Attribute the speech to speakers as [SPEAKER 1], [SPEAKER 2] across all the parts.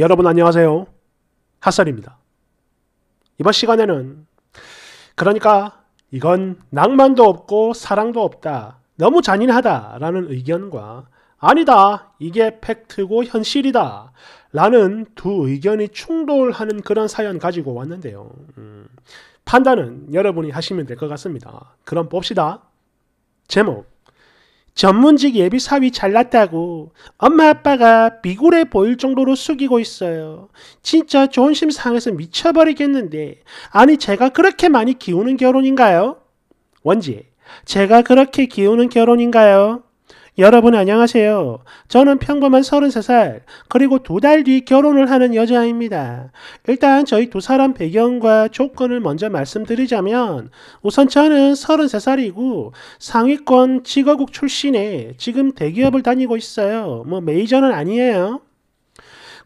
[SPEAKER 1] 여러분 안녕하세요. 핫설입니다. 이번 시간에는 그러니까 이건 낭만도 없고 사랑도 없다. 너무 잔인하다 라는 의견과 아니다 이게 팩트고 현실이다 라는 두 의견이 충돌하는 그런 사연 가지고 왔는데요. 음, 판단은 여러분이 하시면 될 것 같습니다. 그럼 봅시다. 제목 전문직 예비 사위 잘났다고 엄마 아빠가 비굴해 보일 정도로 숙이고 있어요. 진짜 존심 상해서 미쳐버리겠는데 아니 제가 그렇게 많이 기우는 결혼인가요? 원지 제가 그렇게 기우는 결혼인가요? 여러분 안녕하세요. 저는 평범한 33살, 그리고 두 달 뒤 결혼을 하는 여자입니다. 일단 저희 두 사람 배경과 조건을 먼저 말씀드리자면, 우선 저는 33살이고, 상위권 직어국 출신에 지금 대기업을 다니고 있어요. 뭐 메이저는 아니에요.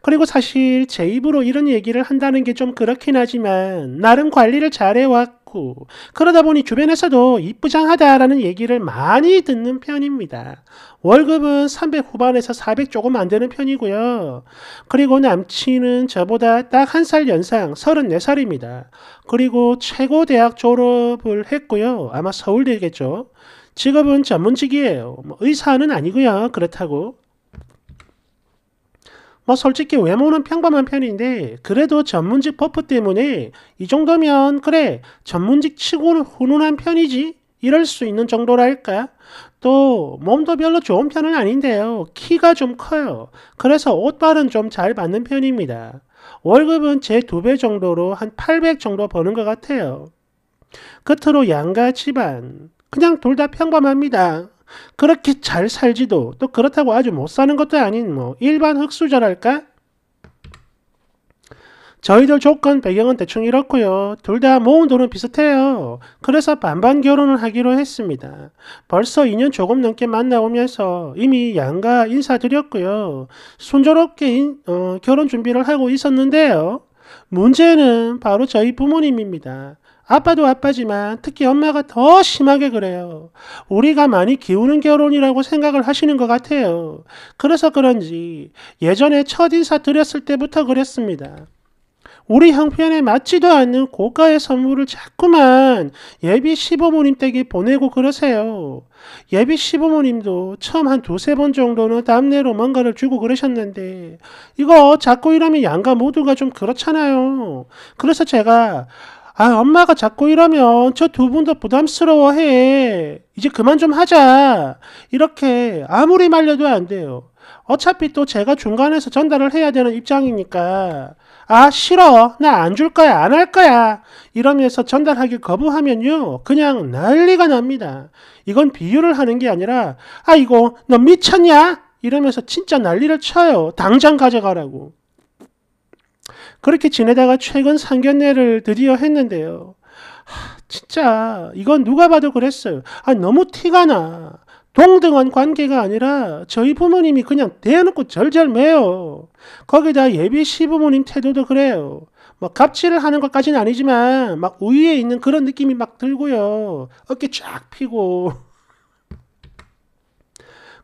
[SPEAKER 1] 그리고 사실 제 입으로 이런 얘기를 한다는 게 좀 그렇긴 하지만, 나름 관리를 잘해왔고, 많고 그러다 보니 주변에서도 이쁘장하다라는 얘기를 많이 듣는 편입니다. 월급은 300 후반에서 400 조금 안 되는 편이고요. 그리고 남친은 저보다 딱 한 살 연상 34살입니다. 그리고 최고 대학 졸업을 했고요. 아마 서울대겠죠. 직업은 전문직이에요. 뭐 의사는 아니고요. 그렇다고 뭐 솔직히 외모는 평범한 편인데 그래도 전문직 버프 때문에 이 정도면 그래 전문직 치고는 훈훈한 편이지 이럴 수 있는 정도랄까? 또 몸도 별로 좋은 편은 아닌데요. 키가 좀 커요. 그래서 옷발은좀 잘 받는 편입니다. 월급은 제 두 배 정도로 한 800 정도 버는 것 같아요. 끝으로 양가 집안. 그냥 둘 다 평범합니다. 그렇게 잘 살지도 또 그렇다고 아주 못 사는 것도 아닌 뭐 일반 흙수저랄까 저희들 조건 배경은 대충 이렇고요. 둘 다 모은 돈은 비슷해요. 그래서 반반 결혼을 하기로 했습니다. 벌써 2년 조금 넘게 만나오면서 이미 양가 인사드렸고요. 순조롭게 인, 어, 결혼 준비를 하고 있었는데요. 문제는 바로 저희 부모님입니다. 아빠도 아빠지만 특히 엄마가 더 심하게 그래요. 우리가 많이 기우는 결혼이라고 생각을 하시는 것 같아요. 그래서 그런지 예전에 첫 인사 드렸을 때부터 그랬습니다. 우리 형편에 맞지도 않는 고가의 선물을 자꾸만 예비 시부모님 댁에 보내고 그러세요. 예비 시부모님도 처음 한 두세 번 정도는 담내로 뭔가를 주고 그러셨는데, 이거 자꾸 이러면 양가 모두가 좀 그렇잖아요. 그래서 제가 아, 엄마가 자꾸 이러면 저 두 분도 부담스러워해. 이제 그만 좀 하자. 이렇게 아무리 말려도 안 돼요. 어차피 또 제가 중간에서 전달을 해야 되는 입장이니까. 아, 싫어. 나 안 줄 거야. 안 할 거야. 이러면서 전달하기 거부하면요. 그냥 난리가 납니다. 이건 비유를 하는 게 아니라, 아이고, 너 미쳤냐? 이러면서 진짜 난리를 쳐요. 당장 가져가라고. 그렇게 지내다가 최근 상견례를 드디어 했는데요. 하, 진짜 이건 누가 봐도 그랬어요. 아 너무 티가 나. 동등한 관계가 아니라 저희 부모님이 그냥 대놓고 절절매요. 거기다 예비 시부모님 태도도 그래요. 뭐 갑질을 하는 것까지는 아니지만 막 우위에 있는 그런 느낌이 막 들고요. 어깨 쫙 피고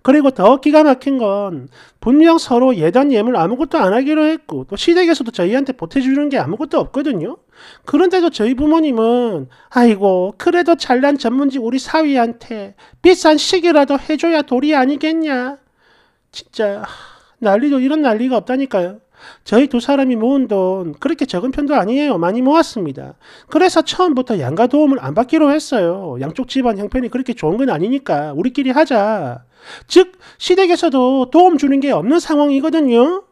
[SPEAKER 1] 그리고 더 기가 막힌 건 분명 서로 예단 예물 아무것도 안 하기로 했고 또 시댁에서도 저희한테 보태주는 게 아무것도 없거든요. 그런데도 저희 부모님은 아이고 그래도 잘난 전문지 우리 사위한테 비싼 시계라도 해줘야 도리 아니겠냐. 진짜 난리도 이런 난리가 없다니까요. 저희 두 사람이 모은 돈 그렇게 적은 편도 아니에요. 많이 모았습니다. 그래서 처음부터 양가 도움을 안 받기로 했어요. 양쪽 집안 형편이 그렇게 좋은 건 아니니까 우리끼리 하자. 즉 시댁에서도 도움 주는 게 없는 상황이거든요.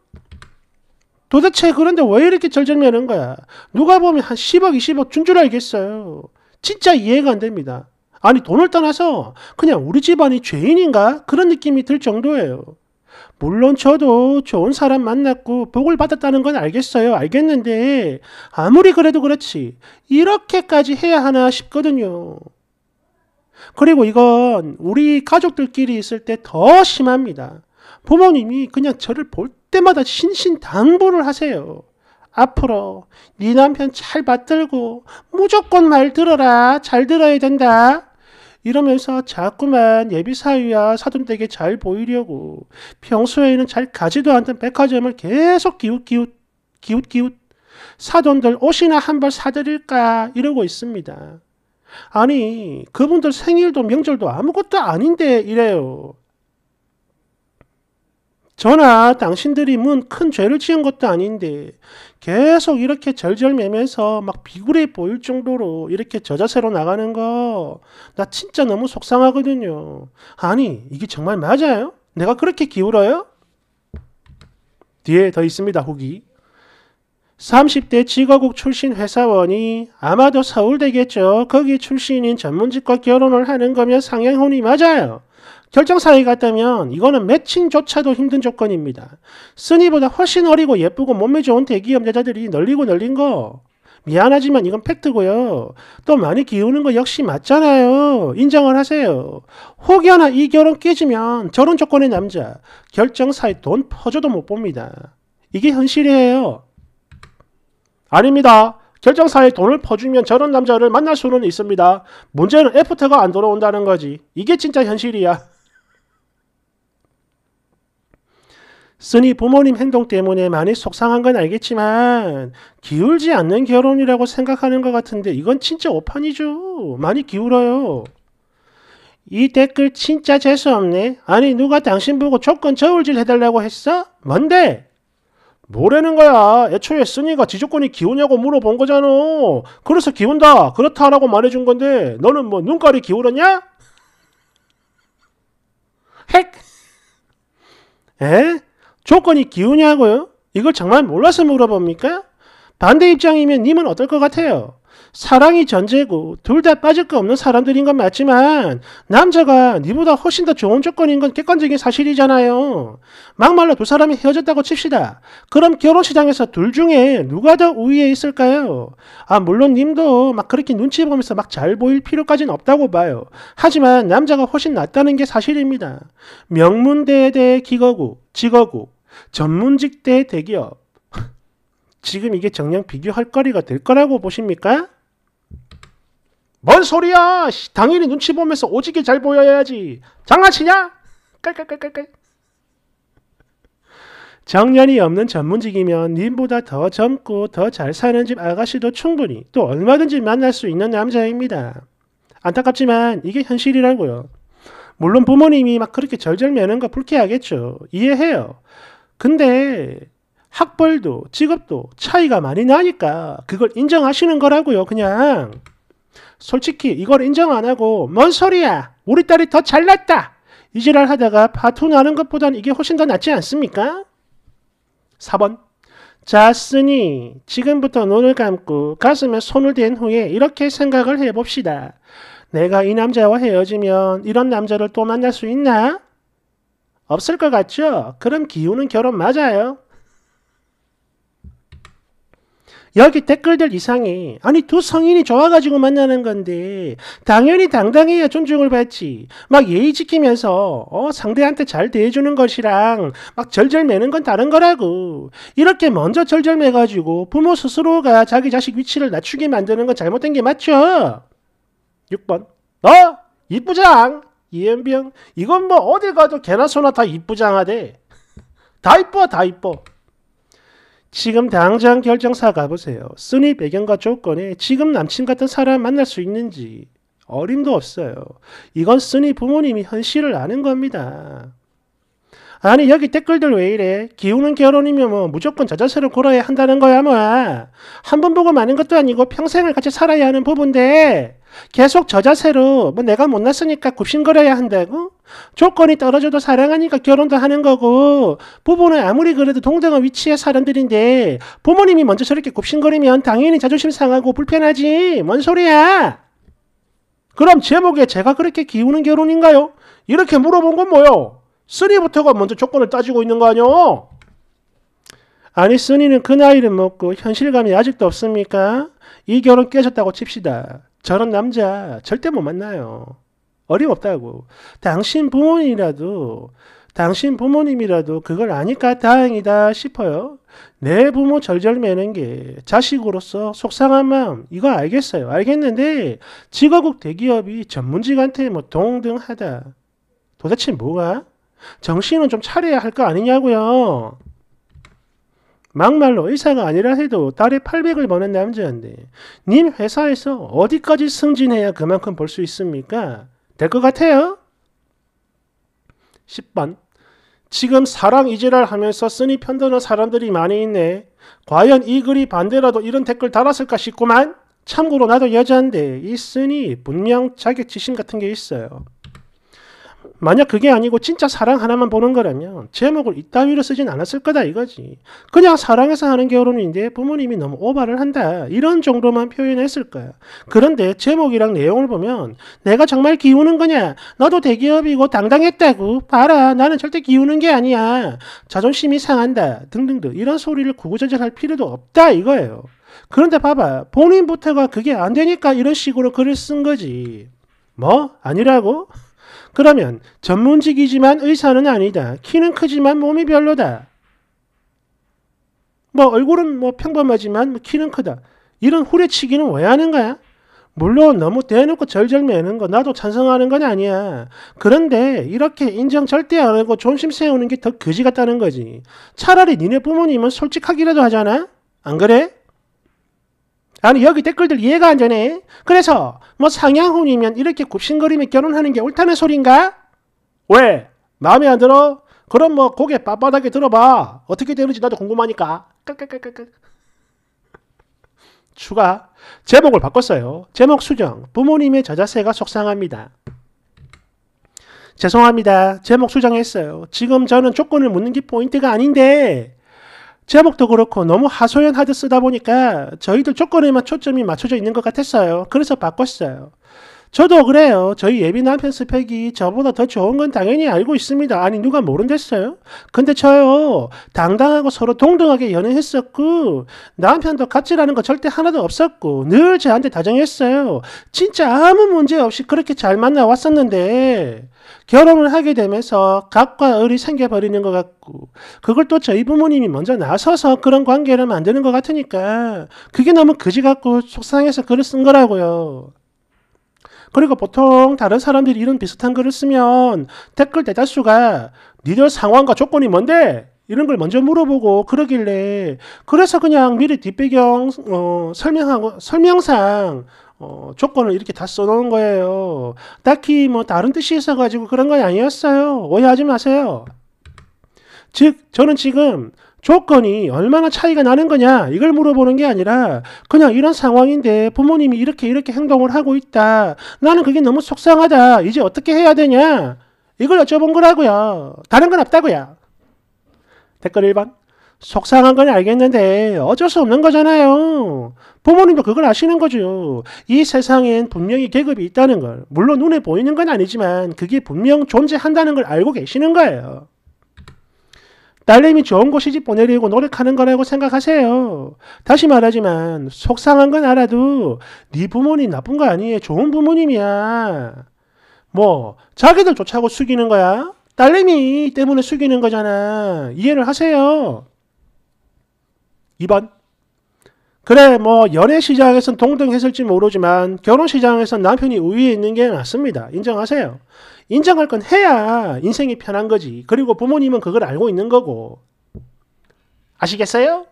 [SPEAKER 1] 도대체 그런데 왜 이렇게 절정내는 거야? 누가 보면 한 10억, 20억 준 줄 알겠어요. 진짜 이해가 안 됩니다. 아니 돈을 떠나서 그냥 우리 집안이 죄인인가? 그런 느낌이 들 정도예요. 물론 저도 좋은 사람 만났고 복을 받았다는 건 알겠어요. 알겠는데 아무리 그래도 그렇지 이렇게까지 해야 하나 싶거든요. 그리고 이건 우리 가족들끼리 있을 때 더 심합니다. 부모님이 그냥 저를 볼 때마다 신신당부를 하세요. 앞으로 네 남편 잘 받들고 무조건 말 들어라. 잘 들어야 된다. 이러면서 자꾸만 예비사위와 사돈댁에 잘 보이려고 평소에는 잘 가지도 않던 백화점을 계속 기웃기웃 기웃기웃 사돈들 옷이나 한 벌 사드릴까 이러고 있습니다. 아니 그분들 생일도 명절도 아무것도 아닌데 이래요. 저나 당신들이 문 큰 죄를 지은 것도 아닌데 계속 이렇게 절절매면서 막 비굴해 보일 정도로 이렇게 저자세로 나가는 거 나 진짜 너무 속상하거든요. 아니 이게 정말 맞아요? 내가 그렇게 기울어요? 뒤에 더 있습니다. 후기. 30대 직어국 출신 회사원이 아마도 서울대겠죠. 거기 출신인 전문직과 결혼을 하는 거면 상향혼이 맞아요. 결정사항이 같다면 이거는 매칭조차도 힘든 조건입니다. 쓰니보다 훨씬 어리고 예쁘고 몸매 좋은 대기업 여자들이 널리고 널린 거 미안하지만 이건 팩트고요. 또 많이 기우는 거 역시 맞잖아요. 인정을 하세요. 혹여나 이 결혼 깨지면 저런 조건의 남자 결정사에 돈 퍼줘도 못 봅니다. 이게 현실이에요. 아닙니다. 결정사에 돈을 퍼주면 저런 남자를 만날 수는 있습니다. 문제는 애프터가 안 돌아온다는 거지. 이게 진짜 현실이야. 쓰니 부모님 행동 때문에 많이 속상한 건 알겠지만 기울지 않는 결혼이라고 생각하는 것 같은데 이건 진짜 오판이죠. 많이 기울어요. 이 댓글 진짜 재수없네. 아니 누가 당신 보고 조건 저울질 해달라고 했어? 뭔데? 뭐라는 거야. 애초에 쓰니가 지조건이 기우냐고 물어본 거잖아. 그래서 기운다. 그렇다라고 말해준 건데 너는 뭐 눈깔이 기울었냐? 헥! 에? 조건이 기우냐고요? 이걸 정말 몰라서 물어봅니까? 반대 입장이면 님은 어떨 것 같아요? 사랑이 전제고 둘 다 빠질 거 없는 사람들인 건 맞지만 남자가 니보다 훨씬 더 좋은 조건인 건 객관적인 사실이잖아요. 막말로 두 사람이 헤어졌다고 칩시다. 그럼 결혼시장에서 둘 중에 누가 더 우위에 있을까요? 아 물론 님도 막 그렇게 눈치 보면서 막 잘 보일 필요까진 없다고 봐요. 하지만 남자가 훨씬 낫다는 게 사실입니다. 명문대에 대해 기거구직어구 전문직 대 대기업 지금 이게 정량 비교할 거리가 될 거라고 보십니까? 뭔 소리야! 당연히 눈치 보면서 오지게 잘 보여야지. 장난치냐? 깔깔깔깔깔. 정년이 없는 전문직이면 님보다 더 젊고 더 잘 사는 집 아가씨도 충분히 또 얼마든지 만날 수 있는 남자입니다. 안타깝지만 이게 현실이라고요. 물론 부모님이 막 그렇게 절절 매는 거 불쾌하겠죠. 이해해요. 근데 학벌도 직업도 차이가 많이 나니까 그걸 인정하시는 거라고요, 그냥. 솔직히 이걸 인정 안 하고 뭔 소리야? 우리 딸이 더 잘났다. 이 지랄 하다가 파투 나는 것보단 이게 훨씬 더 낫지 않습니까? 4번. 자으니 지금부터 눈을 감고 가슴에 손을 댄 후에 이렇게 생각을 해봅시다. 내가 이 남자와 헤어지면 이런 남자를 또 만날 수 있나? 없을 것 같죠? 그럼 기우는 결혼 맞아요. 여기 댓글들 이상해. 아니 두 성인이 좋아가지고 만나는 건데 당연히 당당해야 존중을 받지. 막 예의 지키면서 어, 상대한테 잘 대해주는 것이랑 막 절절매는 건 다른 거라고. 이렇게 먼저 절절매가지고 부모 스스로가 자기 자식 위치를 낮추게 만드는 건 잘못된 게 맞죠? 6번 너 이쁘장 이엠병 이건 뭐 어딜 가도 개나 소나 다 이쁘장하대. 다 이뻐 다 이뻐. 지금 당장 결정사 가보세요. 쓰니 배경과 조건에 지금 남친 같은 사람 만날 수 있는지 어림도 없어요. 이건 쓰니 부모님이 현실을 아는 겁니다. 아니 여기 댓글들 왜 이래? 기우는 결혼이면 뭐 무조건 저자세로 골아야 한다는 거야 뭐야. 한 번 보고 마는 것도 아니고 평생을 같이 살아야 하는 부분인데 계속 저 자세로 뭐 내가 못났으니까 굽신거려야 한다고? 조건이 떨어져도 사랑하니까 결혼도 하는 거고 부부는 아무리 그래도 동등한 위치의 사람들인데 부모님이 먼저 저렇게 굽신거리면 당연히 자존심 상하고 불편하지 뭔 소리야? 그럼 제목에 제가 그렇게 기우는 결혼인가요? 이렇게 물어본 건 뭐요? 쓰리부터가 먼저 조건을 따지고 있는 거 아니요? 아니 쓰니는 그 나이를 먹고 현실감이 아직도 없습니까? 이 결혼 깨졌다고 칩시다. 저런 남자 절대 못 만나요. 어림없다고. 당신 부모님이라도, 당신 부모님이라도 그걸 아니까 다행이다 싶어요. 내 부모 절절매는 게 자식으로서 속상한 마음, 이거 알겠어요. 알겠는데, 직어국 대기업이 전문직한테 뭐 동등하다. 도대체 뭐가? 정신은 좀 차려야 할 거 아니냐고요. 막말로 의사가 아니라 해도 달에 800을 버는 남자인데 님 회사에서 어디까지 승진해야 그만큼 벌 수 있습니까? 될 것 같아요? 10번 지금 사랑 이지랄 하면서 쓰니 편드는 사람들이 많이 있네. 과연 이 글이 반대라도 이런 댓글 달았을까 싶구만. 참고로 나도 여자인데 이 쓰니 분명 자격지심 같은 게 있어요. 만약 그게 아니고 진짜 사랑 하나만 보는 거라면 제목을 이따위로 쓰진 않았을 거다 이거지. 그냥 사랑해서 하는 결혼인데 부모님이 너무 오바를 한다. 이런 정도만 표현했을 거야. 그런데 제목이랑 내용을 보면 내가 정말 기우는 거냐? 너도 대기업이고 당당했다고. 봐라. 나는 절대 기우는 게 아니야. 자존심이 상한다. 등등등. 이런 소리를 구구절절할 필요도 없다 이거예요. 그런데 봐봐. 본인부터가 그게 안 되니까 이런 식으로 글을 쓴 거지. 뭐? 아니라고? 그러면 전문직이지만 의사는 아니다. 키는 크지만 몸이 별로다. 뭐 얼굴은 뭐 평범하지만 뭐 키는 크다. 이런 후레치기는 왜 하는 거야? 물론 너무 대놓고 절절매는 거 나도 찬성하는 건 아니야. 그런데 이렇게 인정 절대 안 하고 존심 세우는 게 더 거지 같다는 거지. 차라리 니네 부모님은 솔직하기라도 하잖아? 안 그래? 아니 여기 댓글들 이해가 안 되네. 그래서 뭐 상향혼이면 이렇게 굽신거리며 결혼하는 게 옳다는 소린가? 왜? 마음에 안 들어? 그럼 뭐 고개 빳빳하게 들어봐. 어떻게 되는지 나도 궁금하니까. 깍깍깍깍. 추가 제목을 바꿨어요. 제목 수정. 부모님의 저자세가 속상합니다. 죄송합니다. 제목 수정했어요. 지금 저는 조건을 묻는 게 포인트가 아닌데 제목도 그렇고 너무 하소연 하듯 쓰다 보니까 저희들 조건에만 초점이 맞춰져 있는 것 같았어요. 그래서 바꿨어요. 저도 그래요. 저희 예비 남편 스펙이 저보다 더 좋은 건 당연히 알고 있습니다. 아니 누가 모른댔어요? 근데 저요 당당하고 서로 동등하게 연애했었고 남편도 갑질하는 거 절대 하나도 없었고 늘 저한테 다정했어요. 진짜 아무 문제 없이 그렇게 잘 만나 왔었는데 결혼을 하게 되면서 각과 을이 생겨버리는 것 같고 그걸 또 저희 부모님이 먼저 나서서 그런 관계를 만드는 것 같으니까 그게 너무 그지 같고 속상해서 글을 쓴 거라고요. 그리고 보통 다른 사람들이 이런 비슷한 글을 쓰면 댓글 대다수가 니들 상황과 조건이 뭔데? 이런 걸 먼저 물어보고 그러길래 그래서 그냥 미리 뒷배경 어, 설명하고 설명상 어, 조건을 이렇게 다 써놓은 거예요. 딱히 뭐 다른 뜻이 있어가지고 그런 건 아니었어요. 오해하지 마세요. 즉 저는 지금 조건이 얼마나 차이가 나는 거냐 이걸 물어보는 게 아니라 그냥 이런 상황인데 부모님이 이렇게 이렇게 행동을 하고 있다 나는 그게 너무 속상하다 이제 어떻게 해야 되냐 이걸 여쭤본 거라고요 다른 건 없다고요 댓글 1번 속상한 건 알겠는데 어쩔 수 없는 거잖아요. 부모님도 그걸 아시는 거죠. 이 세상엔 분명히 계급이 있다는 걸. 물론 눈에 보이는 건 아니지만 그게 분명 존재한다는 걸 알고 계시는 거예요. 딸내미 좋은 곳 시집 보내려고 노력하는 거라고 생각하세요. 다시 말하지만 속상한 건 알아도 네 부모님 나쁜 거 아니에요. 좋은 부모님이야. 뭐 자기들 쫓아고 숙이는 거야? 딸내미 때문에 숙이는 거잖아. 이해를 하세요. 2번 그래 뭐 연애 시장에선 동등했을지 모르지만 결혼 시장에선 남편이 우위에 있는 게낫습니다 인정하세요. 인정할 건 해야 인생이 편한 거지. 그리고 부모님은 그걸 알고 있는 거고. 아시겠어요?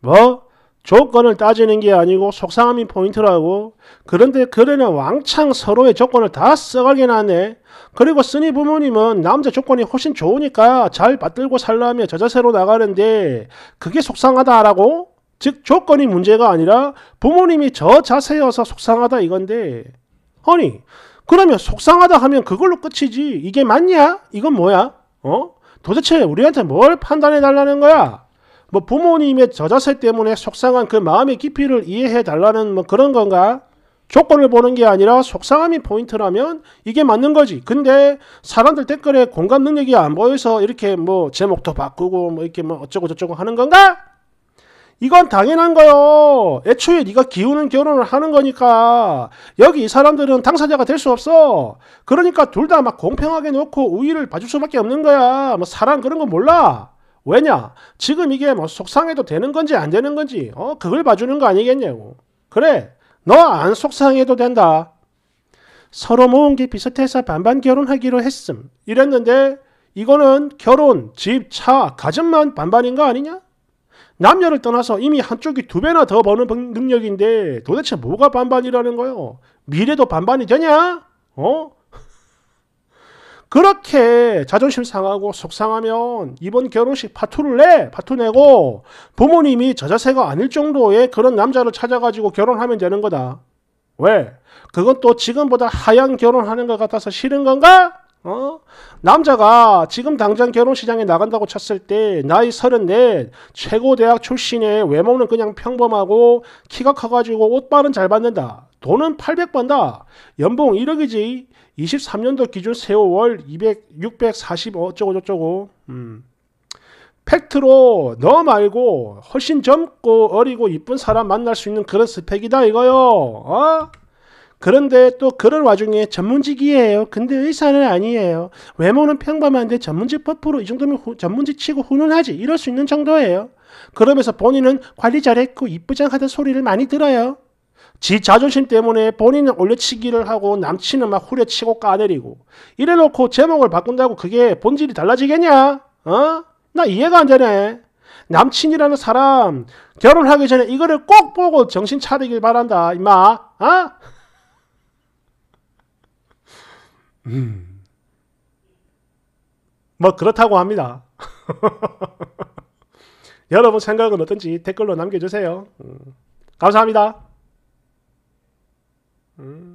[SPEAKER 1] 뭐 조건을 따지는 게 아니고 속상함이 포인트라고 그런데 그래는 왕창 서로의 조건을 다써가긴하네 그리고 쓰니 부모님은 남자 조건이 훨씬 좋으니까 잘 받들고 살라며 저자세로 나가는데 그게 속상하다라고? 즉 조건이 문제가 아니라 부모님이 저 자세여서 속상하다 이건데 아니 그러면 속상하다 하면 그걸로 끝이지 이게 맞냐? 이건 뭐야? 어? 도대체 우리한테 뭘 판단해 달라는 거야? 뭐 부모님의 저 자세 때문에 속상한 그 마음의 깊이를 이해해 달라는 뭐 그런 건가? 조건을 보는 게 아니라 속상함이 포인트라면 이게 맞는 거지. 근데 사람들 댓글에 공감 능력이 안 보여서 이렇게 뭐 제목도 바꾸고 뭐 이렇게 뭐 어쩌고 저쩌고 하는 건가? 이건 당연한 거요. 애초에 네가 기우는 결혼을 하는 거니까 여기 이 사람들은 당사자가 될 수 없어. 그러니까 둘 다 막 공평하게 놓고 우위를 봐줄 수밖에 없는 거야. 뭐 사랑 그런 거 몰라. 왜냐? 지금 이게 뭐 속상해도 되는 건지 안 되는 건지 어 그걸 봐주는 거 아니겠냐고. 그래, 너 안 속상해도 된다. 서로 모은 게 비슷해서 반반 결혼하기로 했음. 이랬는데 이거는 결혼, 집, 차, 가정만 반반인 거 아니냐? 남녀를 떠나서 이미 한쪽이 두 배나 더 버는 능력인데 도대체 뭐가 반반이라는 거예요? 미래도 반반이 되냐? 어? 그렇게 자존심 상하고 속상하면 이번 결혼식 파투를 내! 파투 내고 부모님이 저자세가 아닐 정도의 그런 남자를 찾아가지고 결혼하면 되는 거다. 왜? 그건 또 지금보다 하향 결혼하는 것 같아서 싫은 건가? 어? 남자가 지금 당장 결혼 시장에 나간다고 쳤을 때 나이 34 최고 대학 출신의 외모는 그냥 평범하고 키가 커가지고 옷발은 잘 받는다. 돈은 800 번다. 연봉 1억이지. 23년도 기준 세월 200, 640 어쩌고 저쩌고. 음. 팩트로 너 말고 훨씬 젊고 어리고 이쁜 사람 만날 수 있는 그런 스펙이다 이거요. 어? 그런데 또 그런 와중에 전문직이에요. 근데 의사는 아니에요. 외모는 평범한데 전문직 퍼프로이 정도면 후, 전문직 치고 훈훈하지. 이럴 수 있는 정도예요. 그러면서 본인은 관리 잘했고 이쁘장하다 소리를 많이 들어요. 지 자존심 때문에 본인은 올려치기를 하고 남친은 막 후려치고 까내리고 이래놓고 제목을 바꾼다고 그게 본질이 달라지겠냐? 어? 나 이해가 안 되네. 남친이라는 사람 결혼하기 전에 이거를 꼭 보고 정신 차리길 바란다 임마 아? 어? 음. 뭐 그렇다고 합니다. 여러분 생각은 어떤지 댓글로 남겨주세요. 음. 감사합니다. 음.